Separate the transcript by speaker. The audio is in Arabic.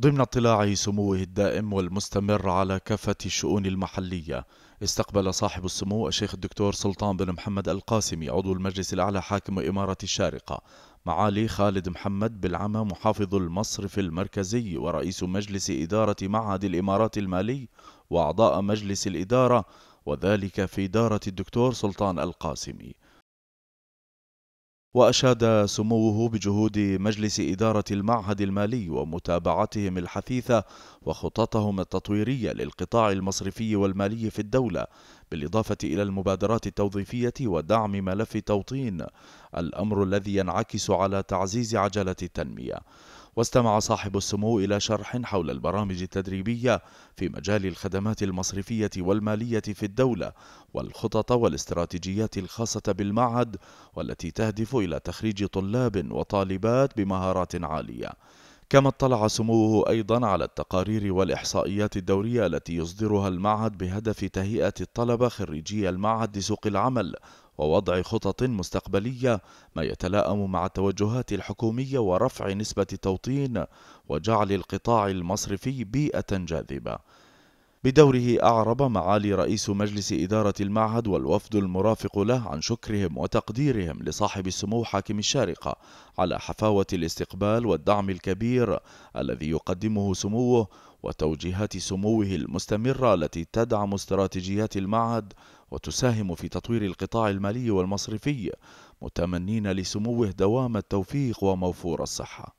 Speaker 1: ضمن اطلاع سموه الدائم والمستمر على كافة الشؤون المحلية استقبل صاحب السمو الشيخ الدكتور سلطان بن محمد القاسمي عضو المجلس الأعلى حاكم إمارة الشارقة معالي خالد محمد بالعمى محافظ المصرف المركزي ورئيس مجلس إدارة معهد الإمارات المالي وأعضاء مجلس الإدارة وذلك في دارة الدكتور سلطان القاسمي وأشاد سموه بجهود مجلس إدارة المعهد المالي ومتابعتهم الحثيثة وخططهم التطويرية للقطاع المصرفي والمالي في الدولة بالإضافة إلى المبادرات التوظيفية ودعم ملف توطين الأمر الذي ينعكس على تعزيز عجلة التنمية واستمع صاحب السمو إلى شرح حول البرامج التدريبية في مجال الخدمات المصرفية والمالية في الدولة والخطط والاستراتيجيات الخاصة بالمعهد والتي تهدف إلى تخريج طلاب وطالبات بمهارات عالية كما اطلع سموه أيضا على التقارير والإحصائيات الدورية التي يصدرها المعهد بهدف تهيئة الطلبة خريجي المعهد لسوق العمل ووضع خطط مستقبلية ما يتلائم مع التوجهات الحكومية ورفع نسبة التوطين وجعل القطاع المصرفي بيئة جاذبة بدوره أعرب معالي رئيس مجلس إدارة المعهد والوفد المرافق له عن شكرهم وتقديرهم لصاحب السمو حاكم الشارقة على حفاوة الاستقبال والدعم الكبير الذي يقدمه سموه وتوجيهات سموه المستمرة التي تدعم استراتيجيات المعهد وتساهم في تطوير القطاع المالي والمصرفي متمنين لسموه دوام التوفيق وموفور الصحه